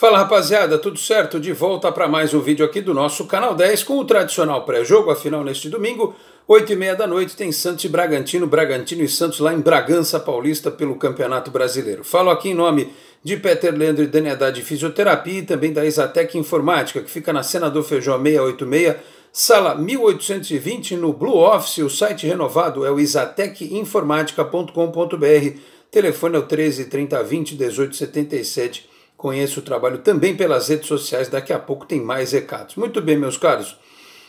Fala rapaziada, tudo certo? De volta para mais um vídeo aqui do nosso Canal 10 com o tradicional pré-jogo, afinal neste domingo, 8 e meia da noite tem Santos e Bragantino, Bragantino e Santos lá em Bragança Paulista pelo Campeonato Brasileiro. Falo aqui em nome de Peter Leandro e Daniedade de Fisioterapia e também da Exatec Informática, que fica na Senador Feijó 686, sala 1820 no Blue Office, o site renovado é o isatecinformatica.com.br, telefone é o 13 30 20 18 77 Conheça o trabalho também pelas redes sociais, daqui a pouco tem mais recados. Muito bem, meus caros.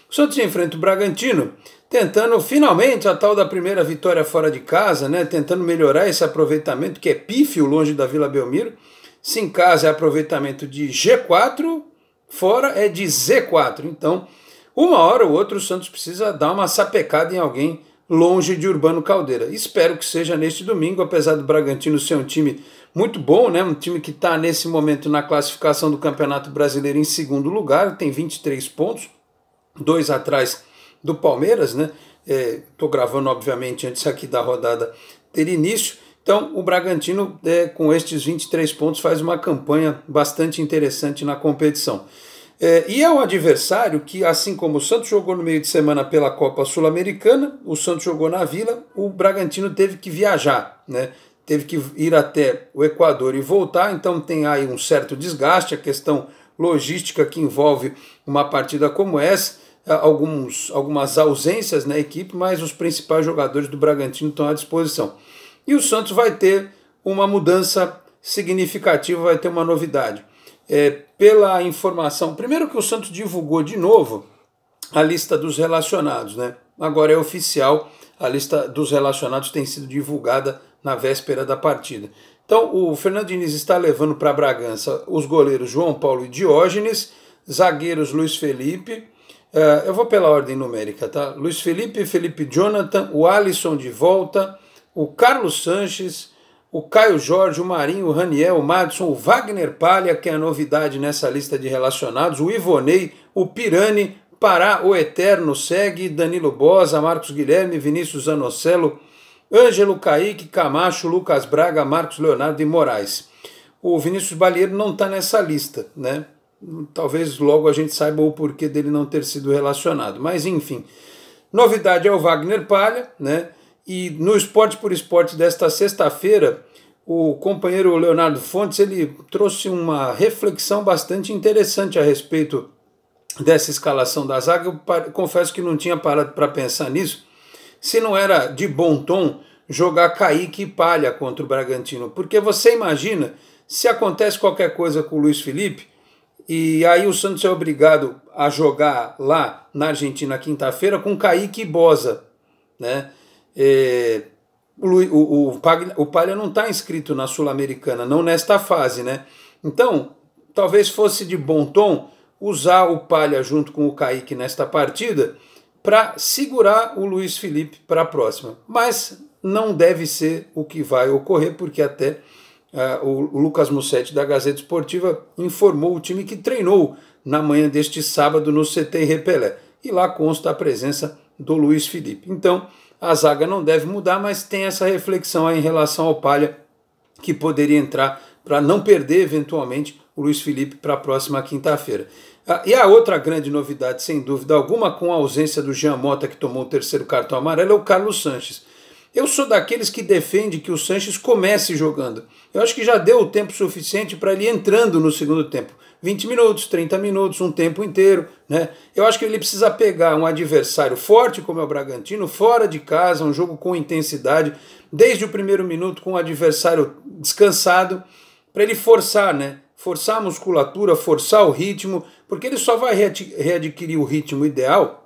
O Santos enfrenta o Bragantino, tentando finalmente a tal da primeira vitória fora de casa, né? Tentando melhorar esse aproveitamento que é pífio longe da Vila Belmiro. Se em casa é aproveitamento de G4, fora é de Z4. Então, uma hora ou outra o Santos precisa dar uma sapecada em alguém longe de Urbano Caldeira. Espero que seja neste domingo, apesar do Bragantino ser um time muito bom, né? um time que está nesse momento na classificação do Campeonato Brasileiro em segundo lugar, tem 23 pontos, dois atrás do Palmeiras, né? Estou é, gravando, obviamente, antes aqui da rodada ter início. Então, o Bragantino, é, com estes 23 pontos, faz uma campanha bastante interessante na competição. É, e é um adversário que, assim como o Santos jogou no meio de semana pela Copa Sul-Americana, o Santos jogou na Vila, o Bragantino teve que viajar, né? teve que ir até o Equador e voltar, então tem aí um certo desgaste, a questão logística que envolve uma partida como essa, alguns, algumas ausências na equipe, mas os principais jogadores do Bragantino estão à disposição. E o Santos vai ter uma mudança significativa, vai ter uma novidade é, pela informação. Primeiro que o Santos divulgou de novo a lista dos relacionados, né? Agora é oficial, a lista dos relacionados tem sido divulgada na véspera da partida. Então o Fernando Diniz está levando para Bragança os goleiros João Paulo e Diógenes, zagueiros Luiz Felipe. Uh, eu vou pela ordem numérica, tá? Luiz Felipe, Felipe Jonathan, o Alisson de volta, o Carlos Sanches, o Caio Jorge, o Marinho, o Raniel, o Madison, o Wagner Palha, que é a novidade nessa lista de relacionados, o Ivonei, o Pirani, Pará, o Eterno, segue, Danilo Bosa, Marcos Guilherme, Vinícius Anocelo, Ângelo Caíque, Camacho, Lucas Braga, Marcos Leonardo e Moraes. O Vinícius Balieiro não está nessa lista, né? Talvez logo a gente saiba o porquê dele não ter sido relacionado, mas enfim. Novidade é o Wagner Palha, né? E no Esporte por Esporte desta sexta-feira, o companheiro Leonardo Fontes ele trouxe uma reflexão bastante interessante a respeito dessa escalação da zaga. Eu confesso que não tinha parado para pensar nisso. Se não era de bom tom jogar Kaique e Palha contra o Bragantino, porque você imagina se acontece qualquer coisa com o Luiz Felipe e aí o Santos é obrigado a jogar lá na Argentina quinta-feira com Kaique e Bosa, né? É, o, o, o Palha não está inscrito na Sul-Americana, não nesta fase, né? Então, talvez fosse de bom tom usar o Palha junto com o Kaique nesta partida para segurar o Luiz Felipe para a próxima. Mas não deve ser o que vai ocorrer, porque até uh, o Lucas Mussetti da Gazeta Esportiva informou o time que treinou na manhã deste sábado no CT Repelé e lá consta a presença do Luiz Felipe. Então, a zaga não deve mudar, mas tem essa reflexão aí em relação ao Palha que poderia entrar para não perder eventualmente o Luiz Felipe para a próxima quinta-feira. Ah, e a outra grande novidade, sem dúvida alguma, com a ausência do Jean Mota, que tomou o terceiro cartão amarelo, é o Carlos Sanches. Eu sou daqueles que defende que o Sanches comece jogando. Eu acho que já deu o tempo suficiente para ele entrando no segundo tempo. 20 minutos, 30 minutos, um tempo inteiro. Né? Eu acho que ele precisa pegar um adversário forte como é o Bragantino, fora de casa, um jogo com intensidade, desde o primeiro minuto com um adversário descansado, para ele forçar, né? forçar a musculatura, forçar o ritmo, porque ele só vai readquirir o ritmo ideal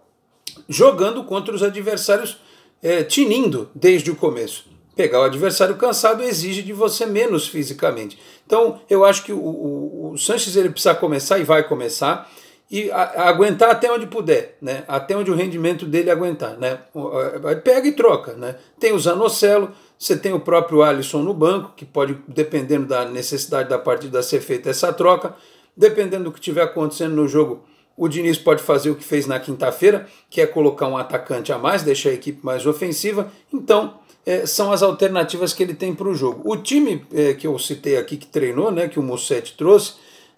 jogando contra os adversários é, tinindo desde o começo. Pegar o adversário cansado exige de você menos fisicamente. Então, eu acho que o, o, o Sanches ele precisa começar e vai começar e a, a aguentar até onde puder, né? Até onde o rendimento dele aguentar, né? Pega e troca, né? Tem o Zanocelo, você tem o próprio Alisson no banco, que pode, dependendo da necessidade da partida ser feita essa troca, dependendo do que estiver acontecendo no jogo, o Diniz pode fazer o que fez na quinta-feira, que é colocar um atacante a mais, deixar a equipe mais ofensiva. Então, é, são as alternativas que ele tem para o jogo. O time é, que eu citei aqui que treinou, né, que o Mussetti trouxe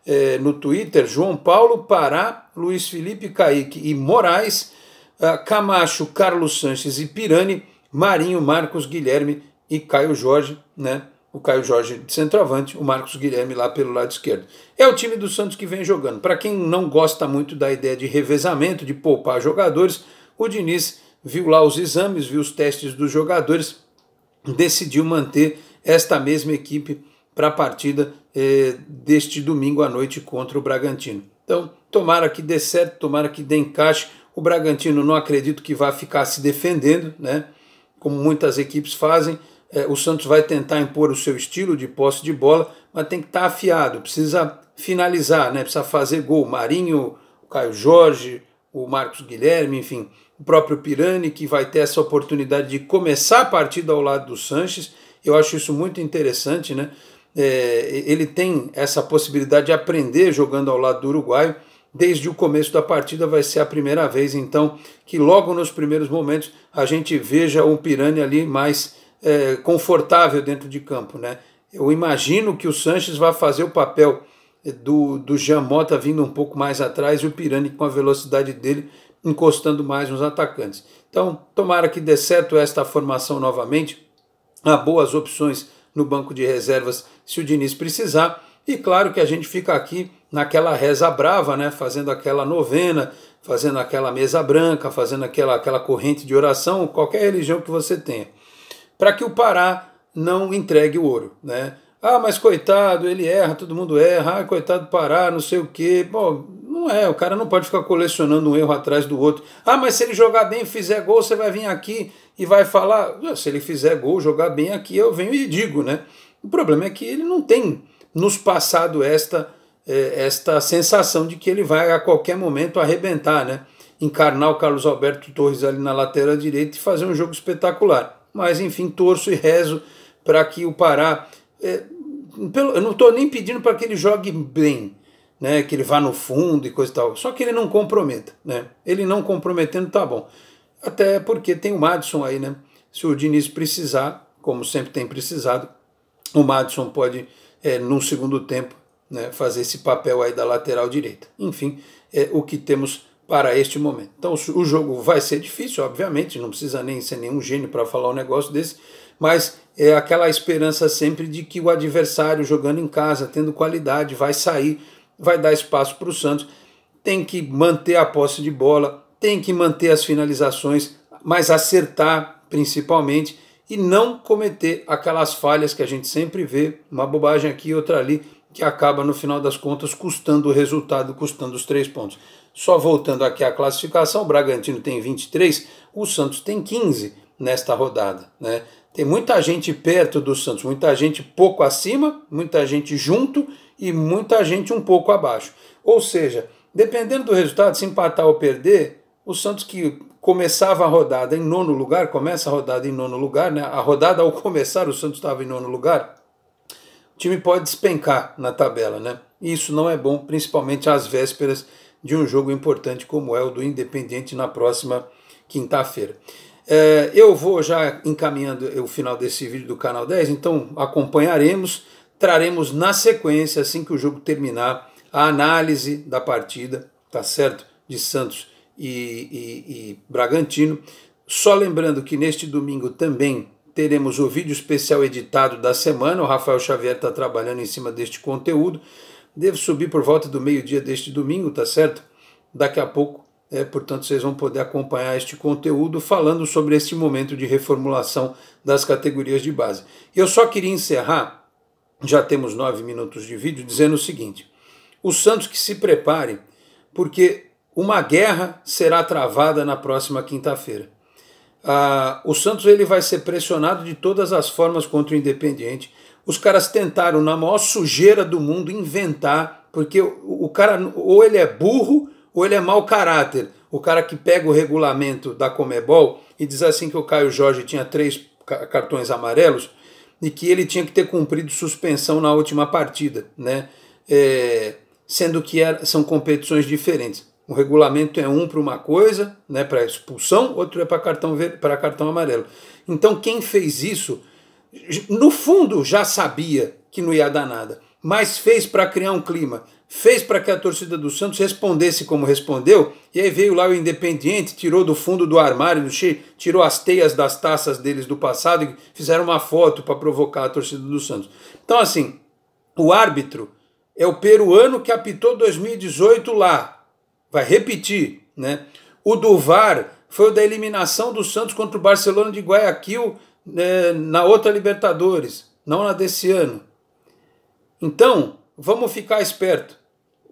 é, no Twitter, João Paulo, Pará, Luiz Felipe, Caíque e Moraes, ah, Camacho, Carlos Sanches e Pirani, Marinho, Marcos Guilherme e Caio Jorge, né? O Caio Jorge de centroavante, o Marcos Guilherme lá pelo lado esquerdo. É o time do Santos que vem jogando. Para quem não gosta muito da ideia de revezamento, de poupar jogadores, o Diniz viu lá os exames, viu os testes dos jogadores, decidiu manter esta mesma equipe para a partida eh, deste domingo à noite contra o Bragantino. Então, tomara que dê certo, tomara que dê encaixe. O Bragantino não acredito que vá ficar se defendendo, né? Como muitas equipes fazem. Eh, o Santos vai tentar impor o seu estilo de posse de bola, mas tem que estar tá afiado, precisa finalizar, né? Precisa fazer gol. Marinho, o Caio Jorge, o Marcos Guilherme, enfim, o próprio Pirani, que vai ter essa oportunidade de começar a partida ao lado do Sanches. Eu acho isso muito interessante, né? É, ele tem essa possibilidade de aprender jogando ao lado do uruguaio. Desde o começo da partida vai ser a primeira vez, então, que logo nos primeiros momentos a gente veja o Pirani ali mais é, confortável dentro de campo, né? Eu imagino que o Sanches vai fazer o papel é, do, do Jean Mota vindo um pouco mais atrás e o Pirani com a velocidade dele encostando mais nos atacantes. Então, tomara que dê certo esta formação novamente. Há boas opções no banco de reservas se o Diniz precisar. E claro que a gente fica aqui naquela reza brava, né? fazendo aquela novena, fazendo aquela mesa branca, fazendo aquela, aquela corrente de oração, qualquer religião que você tenha, para que o Pará não entregue o ouro. Né? Ah, mas coitado, ele erra, todo mundo erra. Ah, coitado, parar, não sei o quê. Bom, não é, o cara não pode ficar colecionando um erro atrás do outro. Ah, mas se ele jogar bem e fizer gol, você vai vir aqui e vai falar. Ah, se ele fizer gol, jogar bem aqui, eu venho e digo, né? O problema é que ele não tem nos passado esta, eh, esta sensação de que ele vai a qualquer momento arrebentar, né? Encarnar o Carlos Alberto Torres ali na lateral direita e fazer um jogo espetacular. Mas enfim, torço e rezo para que o Pará. Eh, eu não estou nem pedindo para que ele jogue bem, né? que ele vá no fundo e coisa e tal. Só que ele não comprometa. Né? Ele não comprometendo tá bom. Até porque tem o Madison aí, né? Se o Diniz precisar, como sempre tem precisado, o Madison pode, é, num segundo tempo, né, fazer esse papel aí da lateral direita. Enfim, é o que temos para este momento. Então o jogo vai ser difícil, obviamente, não precisa nem ser nenhum gênio para falar um negócio desse, mas é aquela esperança sempre de que o adversário, jogando em casa, tendo qualidade, vai sair, vai dar espaço para o Santos. Tem que manter a posse de bola, tem que manter as finalizações, mas acertar principalmente e não cometer aquelas falhas que a gente sempre vê, uma bobagem aqui e outra ali, que acaba no final das contas custando o resultado, custando os três pontos. Só voltando aqui à classificação, o Bragantino tem 23, o Santos tem 15 nesta rodada. Né? Tem muita gente perto do Santos, muita gente pouco acima, muita gente junto e muita gente um pouco abaixo. Ou seja, dependendo do resultado, se empatar ou perder, o Santos que começava a rodada em nono lugar, começa a rodada em nono lugar, né? A rodada ao começar o Santos estava em nono lugar. O time pode despencar na tabela, né? E isso não é bom, principalmente às vésperas de um jogo importante como é o do Independiente na próxima quinta-feira. É, eu vou já encaminhando o final desse vídeo do canal 10, então acompanharemos, traremos na sequência, assim que o jogo terminar, a análise da partida, tá certo? De Santos e, e, e Bragantino. Só lembrando que neste domingo também teremos o vídeo especial editado da semana. O Rafael Xavier está trabalhando em cima deste conteúdo. Devo subir por volta do meio-dia deste domingo, tá certo? Daqui a pouco é, portanto, vocês vão poder acompanhar este conteúdo falando sobre esse momento de reformulação das categorias de base. Eu só queria encerrar, já temos nove minutos de vídeo, dizendo o seguinte: os Santos que se preparem, porque uma guerra será travada na próxima quinta-feira. Ah, o Santos ele vai ser pressionado de todas as formas contra o Independiente. Os caras tentaram, na maior sujeira do mundo, inventar, porque o, o cara ou ele é burro ou ele é mau caráter. O cara que pega o regulamento da Comebol e diz assim que o Caio Jorge tinha três cartões amarelos e que ele tinha que ter cumprido suspensão na última partida, né? É, sendo que era, são competições diferentes. O regulamento é um para uma coisa, né, para expulsão, outro é para cartão para cartão amarelo. Então quem fez isso, no fundo já sabia que não ia dar nada mas fez para criar um clima, fez para que a torcida do Santos respondesse como respondeu, e aí veio lá o Independiente, tirou do fundo do armário do tirou as teias das taças deles do passado e fizeram uma foto para provocar a torcida do Santos. Então, assim, o árbitro é o peruano que apitou 2018 lá, vai repetir, né? O do VAR foi o da eliminação do Santos contra o Barcelona de Guayaquil né, na outra Libertadores, não na desse ano. Então, vamos ficar esperto.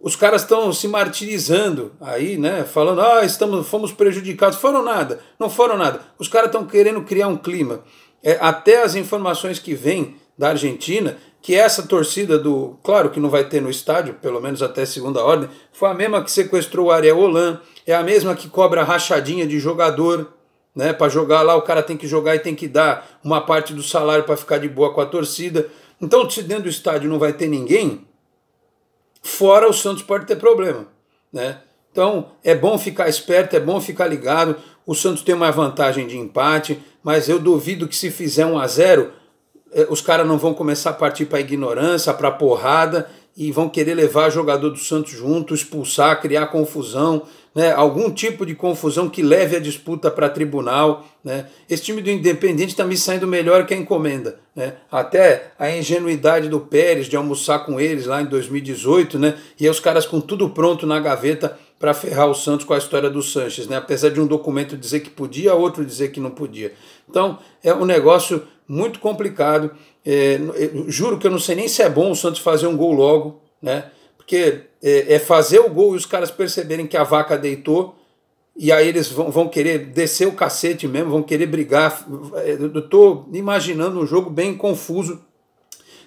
Os caras estão se martirizando aí, né? Falando, ah, estamos, fomos prejudicados. Foram nada, não foram nada. Os caras estão querendo criar um clima. É, até as informações que vêm da Argentina, que essa torcida do. Claro que não vai ter no estádio, pelo menos até segunda ordem, foi a mesma que sequestrou o Ariel é a mesma que cobra rachadinha de jogador, né? Para jogar lá, o cara tem que jogar e tem que dar uma parte do salário para ficar de boa com a torcida. Então, se dentro do estádio não vai ter ninguém, fora o Santos pode ter problema. Né? Então, é bom ficar esperto, é bom ficar ligado. O Santos tem uma vantagem de empate, mas eu duvido que se fizer 1 a 0 eh, os caras não vão começar a partir para ignorância, para porrada e vão querer levar jogador do Santos junto, expulsar, criar confusão, né? algum tipo de confusão que leve a disputa para tribunal. Né? Esse time do Independente está me saindo melhor que a encomenda. Né? Até a ingenuidade do Pérez de almoçar com eles lá em 2018, né? e aí os caras com tudo pronto na gaveta para ferrar o Santos com a história do Sanches, né? apesar de um documento dizer que podia, outro dizer que não podia. Então é um negócio muito complicado é, é, juro que eu não sei nem se é bom o Santos fazer um gol logo, né? Porque é, é fazer o gol e os caras perceberem que a vaca deitou e aí eles vão, vão querer descer o cacete mesmo, vão querer brigar. Eu estou imaginando um jogo bem confuso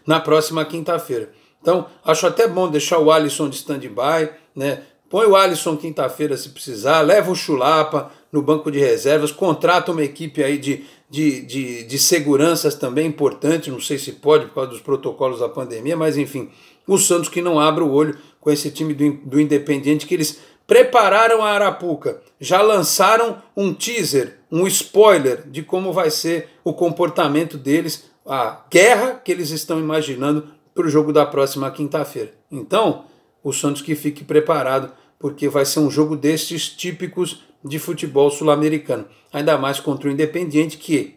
na próxima quinta-feira. Então, acho até bom deixar o Alisson de stand-by, né? Põe o Alisson quinta-feira se precisar, leva o Chulapa no banco de reservas, contrata uma equipe aí de de, de, de seguranças também importantes, não sei se pode por causa dos protocolos da pandemia, mas enfim, o Santos que não abre o olho com esse time do, do Independiente que eles prepararam a Arapuca, já lançaram um teaser, um spoiler de como vai ser o comportamento deles, a guerra que eles estão imaginando para o jogo da próxima quinta-feira. Então, o Santos que fique preparado, porque vai ser um jogo destes típicos de futebol sul-americano. Ainda mais contra o Independiente, que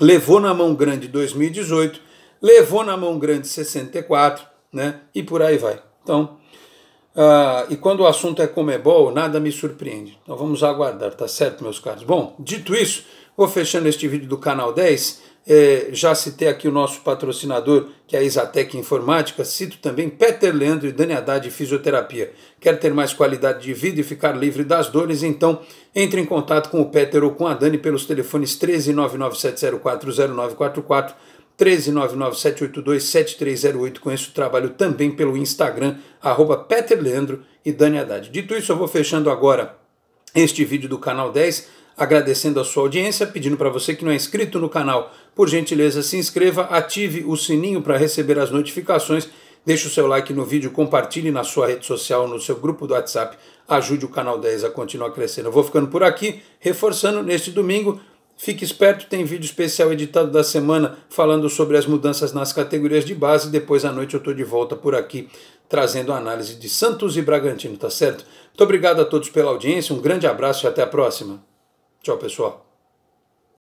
levou na mão grande 2018, levou na mão grande 64, né? E por aí vai. Então, uh, e quando o assunto é Comebol, nada me surpreende. Então vamos aguardar, tá certo, meus caros? Bom, dito isso. Vou fechando este vídeo do canal 10. É, já citei aqui o nosso patrocinador, que é a Isatec Informática. Cito também Peter Leandro e Dani Haddad de Fisioterapia. Quer ter mais qualidade de vida e ficar livre das dores? Então, entre em contato com o Peter ou com a Dani pelos telefones 13997040944, 13997827308. Conheço o trabalho também pelo Instagram, arroba Peter Leandro e Dani Haddad. Dito isso, eu vou fechando agora este vídeo do canal 10 Agradecendo a sua audiência, pedindo para você que não é inscrito no canal, por gentileza se inscreva, ative o sininho para receber as notificações, deixe o seu like no vídeo, compartilhe na sua rede social, no seu grupo do WhatsApp, ajude o canal 10 a continuar crescendo. Eu vou ficando por aqui, reforçando neste domingo, Fique esperto, tem vídeo especial editado da semana falando sobre as mudanças nas categorias de base. Depois à noite eu estou de volta por aqui trazendo a análise de Santos e Bragantino, tá certo? Muito obrigado a todos pela audiência, um grande abraço e até a próxima. Tchau, pessoal.